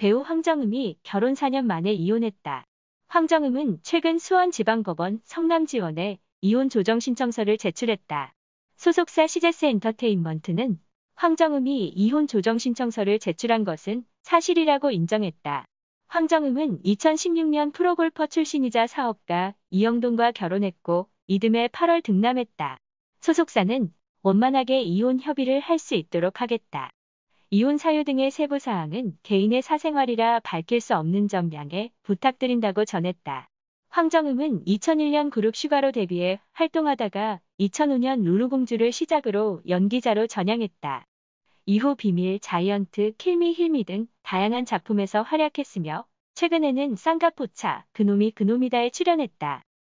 배우 황정음이 결혼 4년 만에 이혼했다. 황정음은 최근 수원지방법원 성남지원에 이혼 조정 신청서를 제출했다. 소속사 시제스 엔터테인먼트는 황정음이 이혼 조정 신청서를 제출한 것은 사실이라고 인정했다. 황정음은 2016년 프로골퍼 출신이자 사업가 이영동과 결혼했고 이듬해 8월 등남했다. 소속사는 원만하게 이혼 협의를 할 수 있도록 하겠다. 이혼 사유 등의 세부 사항은 개인의 사생활이라 밝힐 수 없는 점 양해 부탁드린다고 전했다. 황정음은 2001년 그룹 슈가로 데뷔해 활동하다가 2005년 루루공주를 시작으로 연기자로 전향했다. 이후 비밀, 자이언트, 킬미 힐미 등 다양한 작품에서 활약했으며 최근에는 쌍가포차, 그놈이 그놈이다에 출연했다.